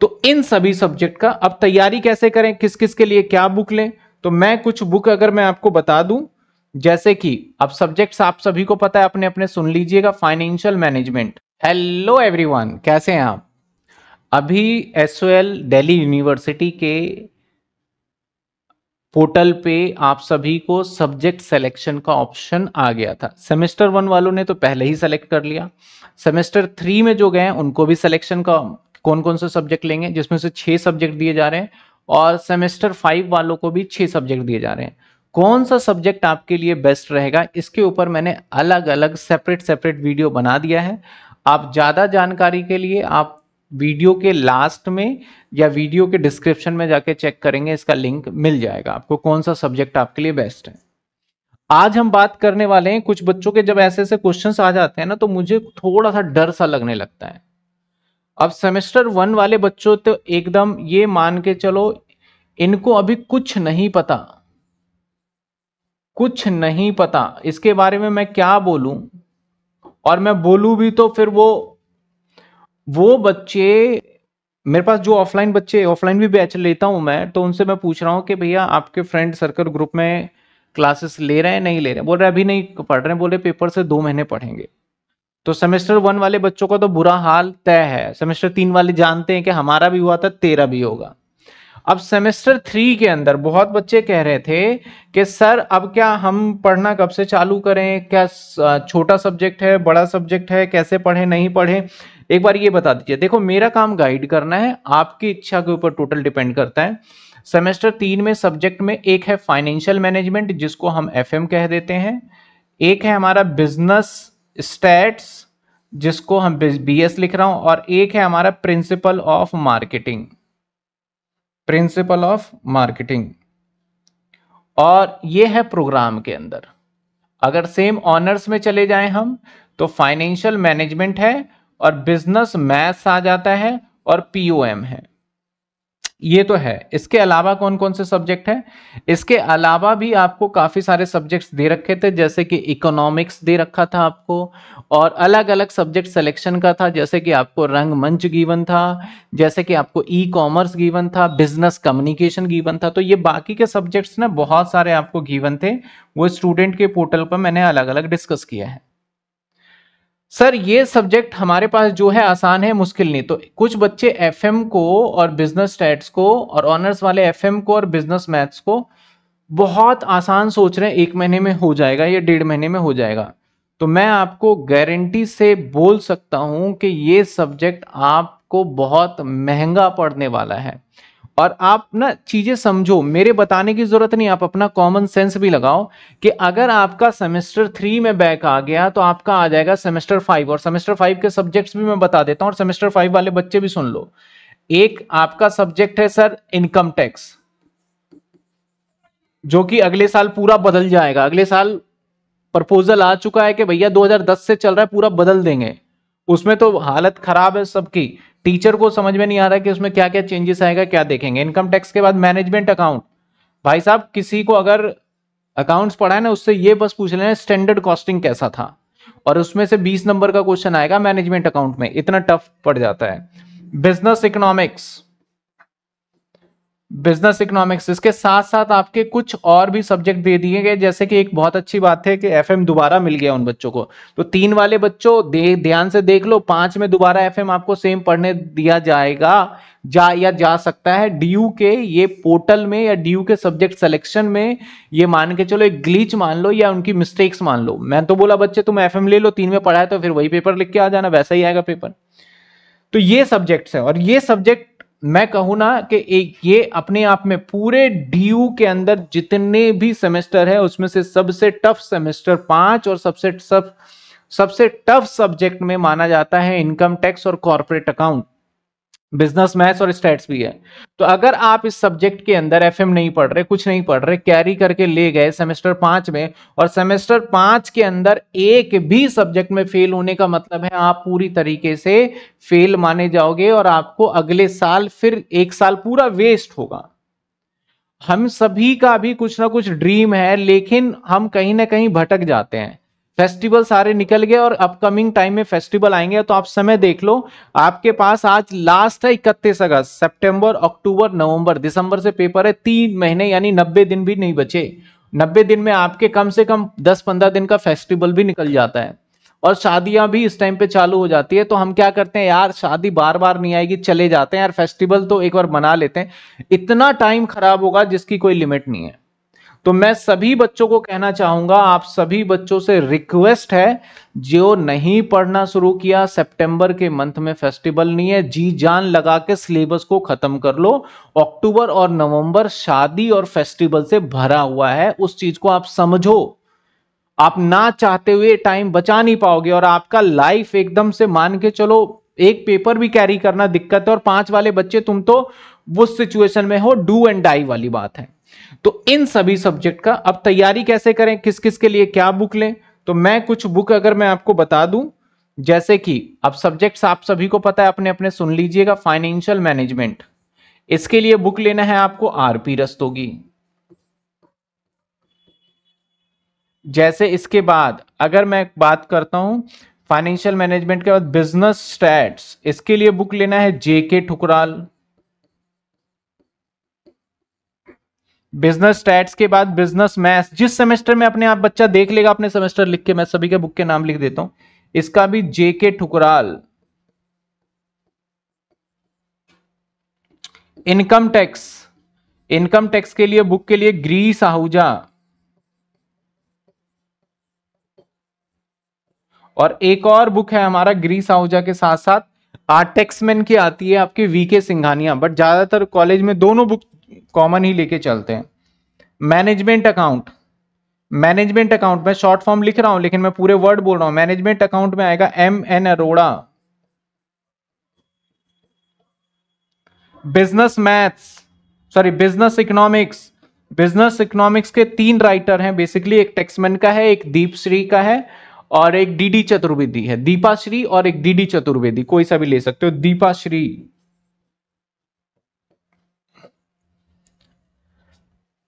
तो इन सभी सब्जेक्ट का अब तैयारी कैसे करें किस किस के लिए क्या बुक लें तो मैं कुछ बुक अगर मैं आपको बता दूं जैसे कि अब सब्जेक्ट्स आप सभी को पता है अपने अपने सुन लीजिएगा फाइनेंशियल मैनेजमेंट हेलो एवरीवन कैसे हैं आप अभी एस दिल्ली यूनिवर्सिटी के पोर्टल पे आप सभी को सब्जेक्ट सिलेक्शन का ऑप्शन आ गया था सेमेस्टर वन वालों ने तो पहले ही सेलेक्ट कर लिया सेमेस्टर थ्री में जो गए उनको भी सिलेक्शन का कौन कौन से सब्जेक्ट लेंगे जिसमें से छह सब्जेक्ट दिए जा रहे हैं और सेमेस्टर फाइव वालों को भी छह सब्जेक्ट दिए जा रहे हैं कौन सा सब्जेक्ट आपके लिए बेस्ट रहेगा इसके ऊपर मैंने अलग अलग सेपरेट सेपरेट वीडियो बना दिया है आप ज़्यादा जानकारी के लिए आप वीडियो के लास्ट में या वीडियो के डिस्क्रिप्शन में जाके चेक करेंगे इसका लिंक मिल जाएगा आपको कौन सा सब्जेक्ट आपके लिए बेस्ट है आज हम बात करने वाले हैं कुछ बच्चों के जब ऐसे ऐसे क्वेश्चंस आ जाते हैं ना तो मुझे थोड़ा सा डर सा लगने लगता है अब सेमेस्टर वन वाले बच्चों तो एकदम ये मान के चलो इनको अभी कुछ नहीं पता कुछ नहीं पता इसके बारे में मैं क्या बोलूं और मैं बोलूं भी तो फिर वो वो बच्चे मेरे पास जो ऑफलाइन बच्चे ऑफलाइन भी बैच लेता हूं मैं तो उनसे मैं पूछ रहा हूं कि भैया आपके फ्रेंड सर्कल ग्रुप में क्लासेस ले रहे हैं नहीं ले रहे हैं बोल रहे अभी नहीं पढ़ रहे हैं बोले पेपर से दो महीने पढ़ेंगे तो सेमेस्टर वन वाले बच्चों का तो बुरा हाल तय है सेमेस्टर तीन वाले जानते हैं कि हमारा भी हुआ था तेरा भी होगा अब सेमेस्टर थ्री के अंदर बहुत बच्चे कह रहे थे कि सर अब क्या हम पढ़ना कब से चालू करें क्या छोटा सब्जेक्ट है बड़ा सब्जेक्ट है कैसे पढ़ें नहीं पढ़ें एक बार ये बता दीजिए देखो मेरा काम गाइड करना है आपकी इच्छा के ऊपर टोटल डिपेंड करता है सेमेस्टर तीन में सब्जेक्ट में एक है फाइनेंशियल मैनेजमेंट जिसको हम एफ कह देते हैं एक है हमारा बिजनेस स्टैट्स जिसको हम बी एस लिख रहा हूं और एक है हमारा principle of marketing principle of marketing और ये है प्रोग्राम के अंदर अगर सेम ऑनर्स में चले जाएं हम तो फाइनेंशियल मैनेजमेंट है और बिजनेस मैथ्स आ जाता है और पीओएम है ये तो है इसके अलावा कौन कौन से सब्जेक्ट हैं इसके अलावा भी आपको काफ़ी सारे सब्जेक्ट्स दे रखे थे जैसे कि इकोनॉमिक्स दे रखा था आपको और अलग अलग सब्जेक्ट सिलेक्शन का था जैसे कि आपको रंगमंच गीवन था जैसे कि आपको ई कॉमर्स गीवन था बिजनेस कम्युनिकेशन गीवन था तो ये बाकी के सब्जेक्ट्स ना बहुत सारे आपको गीवन थे वो स्टूडेंट के पोर्टल पर मैंने अलग अलग डिस्कस किया है सर ये सब्जेक्ट हमारे पास जो है आसान है मुश्किल नहीं तो कुछ बच्चे एफएम को और बिजनेस स्टैट्स को और ऑनर्स वाले एफएम को और बिजनेस मैथ्स को बहुत आसान सोच रहे हैं एक महीने में हो जाएगा या डेढ़ महीने में हो जाएगा तो मैं आपको गारंटी से बोल सकता हूं कि ये सब्जेक्ट आपको बहुत महंगा पड़ने वाला है और आप ना चीजें समझो मेरे बताने की जरूरत नहीं आप अपना कॉमन सेंस भी लगाओ कि अगर आपका सेमेस्टर थ्री में बैक आ गया तो आपका आ जाएगा सेमेस्टर फाइव और सेमेस्टर फाइव के सब्जेक्ट्स भी मैं बता देता हूँ और सेमेस्टर फाइव वाले बच्चे भी सुन लो एक आपका सब्जेक्ट है सर इनकम टैक्स जो कि अगले साल पूरा बदल जाएगा अगले साल प्रपोजल आ चुका है कि भैया 2010 से चल रहा है पूरा बदल देंगे उसमें तो हालत खराब है सबकी टीचर को समझ में नहीं आ रहा है कि उसमें क्या क्या चेंजेस आएगा क्या देखेंगे इनकम टैक्स के बाद मैनेजमेंट अकाउंट भाई साहब किसी को अगर अकाउंट्स पढ़ा है ना उससे ये बस पूछ लेना स्टैंडर्ड कॉस्टिंग कैसा था और उसमें से 20 नंबर का क्वेश्चन आएगा मैनेजमेंट अकाउंट में इतना टफ पड़ जाता है बिजनेस इकोनॉमिक्स बिजनेस इकोनॉमिक्स इसके साथ साथ आपके कुछ और भी सब्जेक्ट दे दिए गए जैसे कि एक बहुत अच्छी बात है कि एफएम दोबारा मिल गया उन बच्चों को तो तीन वाले बच्चों ध्यान से देख लो पांच में दोबारा एफएम आपको सेम पढ़ने दिया जाएगा जा या जा सकता है डीयू के ये पोर्टल में या डीयू के सब्जेक्ट सिलेक्शन में ये मान के चलो एक ग्लीच मान लो या उनकी मिस्टेक्स मान लो मैं तो बोला बच्चे तुम एफ ले लो तीन में पढ़ा है तो फिर वही पेपर लिख के आ जाना वैसा ही आएगा पेपर तो ये सब्जेक्ट्स हैं और ये सब्जेक्ट मैं कहूँ ना कि एक ये अपने आप में पूरे डी के अंदर जितने भी सेमेस्टर है उसमें से सबसे टफ सेमेस्टर पांच और सबसे सब सबसे टफ सब्जेक्ट में माना जाता है इनकम टैक्स और कॉरपोरेट अकाउंट बिजनेस मैथ्स और स्टेट्स भी है तो अगर आप इस सब्जेक्ट के अंदर एफएम नहीं पढ़ रहे कुछ नहीं पढ़ रहे कैरी करके ले गए सेमेस्टर पांच में और सेमेस्टर पांच के अंदर एक भी सब्जेक्ट में फेल होने का मतलब है आप पूरी तरीके से फेल माने जाओगे और आपको अगले साल फिर एक साल पूरा वेस्ट होगा हम सभी का भी कुछ ना कुछ ड्रीम है लेकिन हम कहीं ना कहीं भटक जाते हैं फेस्टिवल सारे निकल गए और अपकमिंग टाइम में फेस्टिवल आएंगे तो आप समय देख लो आपके पास आज लास्ट है इकतीस अगस्त सितंबर अक्टूबर नवंबर दिसंबर से पेपर है तीन महीने यानी नब्बे दिन भी नहीं बचे नब्बे दिन में आपके कम से कम दस पंद्रह दिन का फेस्टिवल भी निकल जाता है और शादियां भी इस टाइम पे चालू हो जाती है तो हम क्या करते हैं यार शादी बार बार नहीं आएगी चले जाते हैं यार फेस्टिवल तो एक बार मना लेते हैं इतना टाइम खराब होगा जिसकी कोई लिमिट नहीं है तो मैं सभी बच्चों को कहना चाहूंगा आप सभी बच्चों से रिक्वेस्ट है जो नहीं पढ़ना शुरू किया सितंबर के मंथ में फेस्टिवल नहीं है जी जान लगा के सिलेबस को खत्म कर लो अक्टूबर और नवंबर शादी और फेस्टिवल से भरा हुआ है उस चीज को आप समझो आप ना चाहते हुए टाइम बचा नहीं पाओगे और आपका लाइफ एकदम से मान के चलो एक पेपर भी कैरी करना दिक्कत है और पांच वाले बच्चे तुम तो उस सिचुएशन में हो डू एंड डाई वाली बात है तो इन सभी सब्जेक्ट का अब तैयारी कैसे करें किस किस के लिए क्या बुक लें तो मैं कुछ बुक अगर मैं आपको बता दूं जैसे कि अब सब्जेक्ट्स आप सभी को पता है अपने अपने सुन लीजिएगा फाइनेंशियल मैनेजमेंट इसके लिए बुक लेना है आपको आरपी रस्तोगी जैसे इसके बाद अगर मैं बात करता हूं फाइनेंशियल मैनेजमेंट के बाद बिजनेस स्टैट्स इसके लिए बुक लेना है जेके ठुकराल बिजनेस स्टैट्स के बाद बिजनेस मैथ्स जिस सेमेस्टर में अपने आप बच्चा देख लेगा अपने सेमेस्टर लिख के मैं सभी के बुक के नाम लिख देता हूं इसका भी JK Thukral income tax income tax के लिए बुक के लिए ग्रीस आहूजा और एक और बुक है हमारा ग्रीस आहूजा के साथ साथ आर्टेक्समैन की आती है आपके वीके सिंघानिया बट ज्यादातर कॉलेज में दोनों बुक कॉमन ही लेके चलते हैं मैनेजमेंट अकाउंट मैनेजमेंट अकाउंट में शॉर्ट फॉर्म लिख रहा हूं लेकिन मैं पूरे वर्ड बोल रहा हूं मैनेजमेंट अकाउंट में आएगा M N Arora business maths sorry business economics business economics के तीन राइटर हैं बेसिकली एक टेक्समैन का है एक दीपश्री का है और एक डीडी चतुर्वेदी है दीपाश्री और एक डीडी चतुर्वेदी कोई सा भी ले सकते हो दीपाश्री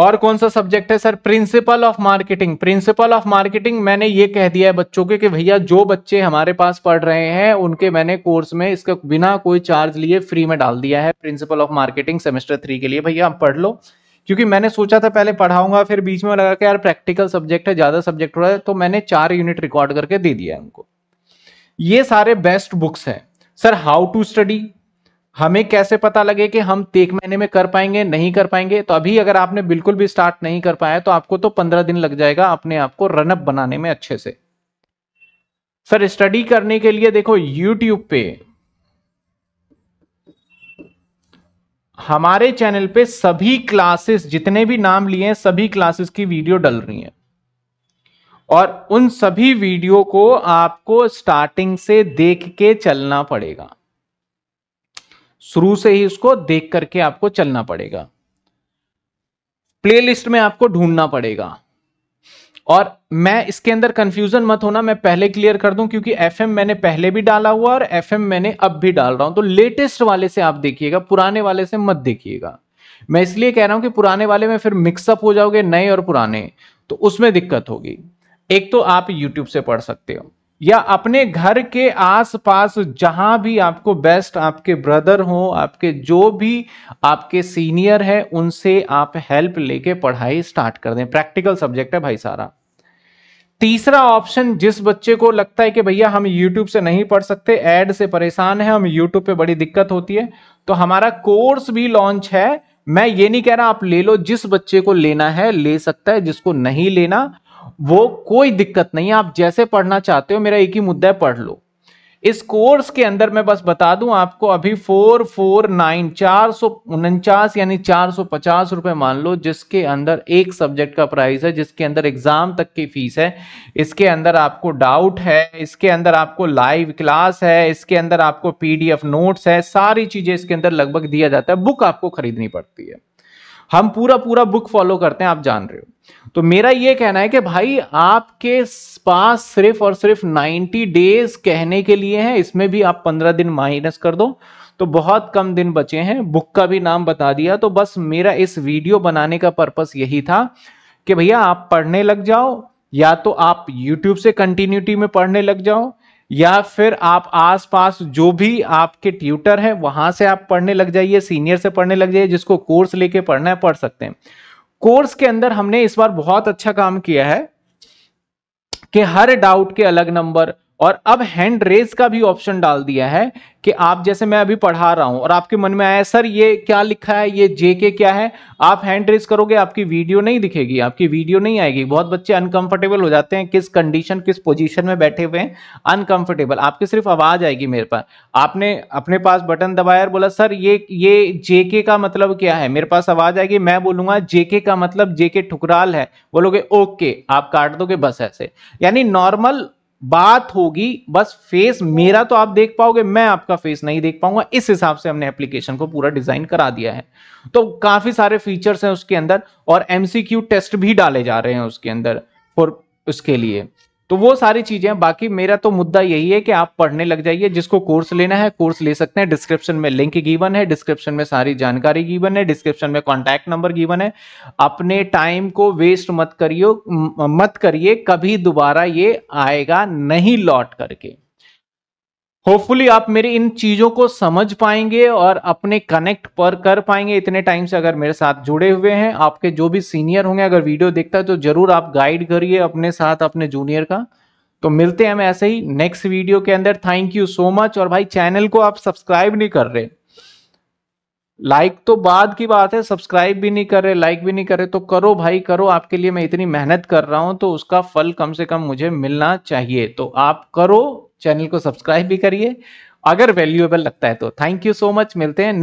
और कौन सा सब्जेक्ट है sir principle of marketing principle of marketing मैंने ये कह दिया है बच्चों के कि भैया जो बच्चे हमारे पास पढ़ रहे हैं उनके मैंने कोर्स में इसका बिना कोई चार्ज लिए फ्री में डाल दिया है principle of marketing semester three के लिए भैया आप पढ़ लो क्योंकि मैंने सोचा था पहले पढ़ाऊंगा फिर बीच में लगा कि यार प्रैक्टिकल सब्जेक्ट है ज़्यादा सब्जेक्ट हो रहा है तो मैंने चार यूनिट रिकॉर्ड करके दे दिया है उनको ये सारे बेस्ट बुक्स हैं सर हाउ टू स्टडी हमें कैसे पता लगे कि हम एक महीने में कर पाएंगे नहीं कर पाएंगे तो अभी अगर आपने बिल्कुल भी स्टार्ट नहीं कर पाया तो आपको तो पंद्रह दिन लग जाएगा अपने आप को रनअप बनाने में अच्छे से सर स्टडी करने के लिए देखो यूट्यूब पे हमारे चैनल पे सभी क्लासेस जितने भी नाम लिए हैं सभी क्लासेस की वीडियो डल रही है और उन सभी वीडियो को आपको स्टार्टिंग से देख के चलना पड़ेगा शुरू से ही उसको देख करके आपको चलना पड़ेगा प्लेलिस्ट में आपको ढूंढना पड़ेगा और मैं इसके अंदर कंफ्यूजन मत होना मैं पहले क्लियर कर दूं क्योंकि एफएम मैंने पहले भी डाला हुआ और एफएम मैंने अब भी डाल रहा हूं तो लेटेस्ट वाले से आप देखिएगा पुराने वाले से मत देखिएगा मैं इसलिए कह रहा हूं कि पुराने वाले में फिर मिक्सअप हो जाओगे नए और पुराने तो उसमें दिक्कत होगी एक तो आप यूट्यूब से पढ़ सकते हो या अपने घर के आसपास जहां भी आपको बेस्ट आपके ब्रदर हो आपके जो भी आपके सीनियर है उनसे आप हेल्प लेके पढ़ाई स्टार्ट कर दें प्रैक्टिकल सब्जेक्ट है भाई सारा तीसरा ऑप्शन जिस बच्चे को लगता है कि भैया हम YouTube से नहीं पढ़ सकते एड से परेशान है हम YouTube पे बड़ी दिक्कत होती है तो हमारा कोर्स भी लॉन्च है मैं ये नहीं कह रहा आप ले लो जिस बच्चे को लेना है ले सकता है जिसको नहीं लेना वो कोई दिक्कत नहीं है आप जैसे पढ़ना चाहते हो मेरा एक ही मुद्दा है पढ़ लो इस कोर्स के अंदर मैं बस बता दूं आपको अभी फोर फोर नाइन चार सौ उनचास यानी चार सौ पचास रुपए मान लो जिसके अंदर एक सब्जेक्ट का प्राइस है जिसके अंदर एग्जाम तक की फीस है इसके अंदर आपको डाउट है इसके अंदर आपको लाइव क्लास है इसके अंदर आपको पीडीएफ नोट्स है सारी चीजें इसके अंदर लगभग दिया जाता है बुक आपको खरीदनी पड़ती है हम पूरा पूरा बुक फॉलो करते हैं आप जान रहे हो तो मेरा ये कहना है कि भाई आपके पास सिर्फ और सिर्फ 90 डेज कहने के लिए है इसमें भी आप 15 दिन माइनस कर दो तो बहुत कम दिन बचे हैं बुक का भी नाम बता दिया तो बस मेरा इस वीडियो बनाने का पर्पस यही था कि भैया आप पढ़ने लग जाओ या तो आप YouTube से कंटिन्यूटी में पढ़ने लग जाओ या फिर आप आसपास जो भी आपके ट्यूटर हैं वहां से आप पढ़ने लग जाइए सीनियर से पढ़ने लग जाइए जिसको कोर्स लेके पढ़ना है पढ़ सकते हैं कोर्स के अंदर हमने इस बार बहुत अच्छा काम किया है कि हर डाउट के अलग नंबर और अब हैंड रेज का भी ऑप्शन डाल दिया है कि आप जैसे मैं अभी पढ़ा रहा हूं और आपके मन में आया सर ये क्या लिखा है ये जे के क्या है आप हैंड रेज करोगे आपकी वीडियो नहीं दिखेगी आपकी वीडियो नहीं आएगी बहुत बच्चे अनकंफर्टेबल हो जाते हैं किस कंडीशन किस पोजीशन में बैठे हुए हैं अनकंफर्टेबल आपकी सिर्फ आवाज आएगी मेरे पास आपने अपने पास बटन दबाया और बोला सर ये ये जे का मतलब क्या है मेरे पास आवाज आएगी मैं बोलूंगा जे का मतलब जे ठुकराल है बोलोगे ओके आप काट दोगे बस ऐसे यानी नॉर्मल बात होगी बस फेस मेरा तो आप देख पाओगे मैं आपका फेस नहीं देख पाऊंगा इस हिसाब से हमने एप्लीकेशन को पूरा डिजाइन करा दिया है तो काफी सारे फीचर्स हैं उसके अंदर और एमसीक्यू टेस्ट भी डाले जा रहे हैं उसके अंदर और उसके लिए तो वो सारी चीजें बाकी मेरा तो मुद्दा यही है कि आप पढ़ने लग जाइए जिसको कोर्स लेना है कोर्स ले सकते हैं डिस्क्रिप्शन में लिंक गिवन है डिस्क्रिप्शन में सारी जानकारी गिवन है डिस्क्रिप्शन में कॉन्टैक्ट नंबर गिवन है अपने टाइम को वेस्ट मत करियो मत करिए कभी दोबारा ये आएगा नहीं लौट करके होपफुली आप मेरी इन चीज़ों को समझ पाएंगे और अपने कनेक्ट पर कर पाएंगे इतने टाइम से अगर मेरे साथ जुड़े हुए हैं आपके जो भी सीनियर होंगे अगर वीडियो देखता है तो ज़रूर आप गाइड करिए अपने साथ अपने जूनियर का तो मिलते हैं हम ऐसे ही नेक्स्ट वीडियो के अंदर थैंक यू सो मच और भाई चैनल को आप सब्सक्राइब नहीं कर रहे लाइक तो बाद की बात है सब्सक्राइब भी नहीं कर रहे लाइक भी नहीं कर रहे तो करो भाई करो आपके लिए मैं इतनी मेहनत कर रहा हूं तो उसका फल कम से कम मुझे मिलना चाहिए तो आप करो चैनल को सब्सक्राइब भी करिए अगर वैल्यूएबल लगता है तो थैंक यू सो मच मिलते हैं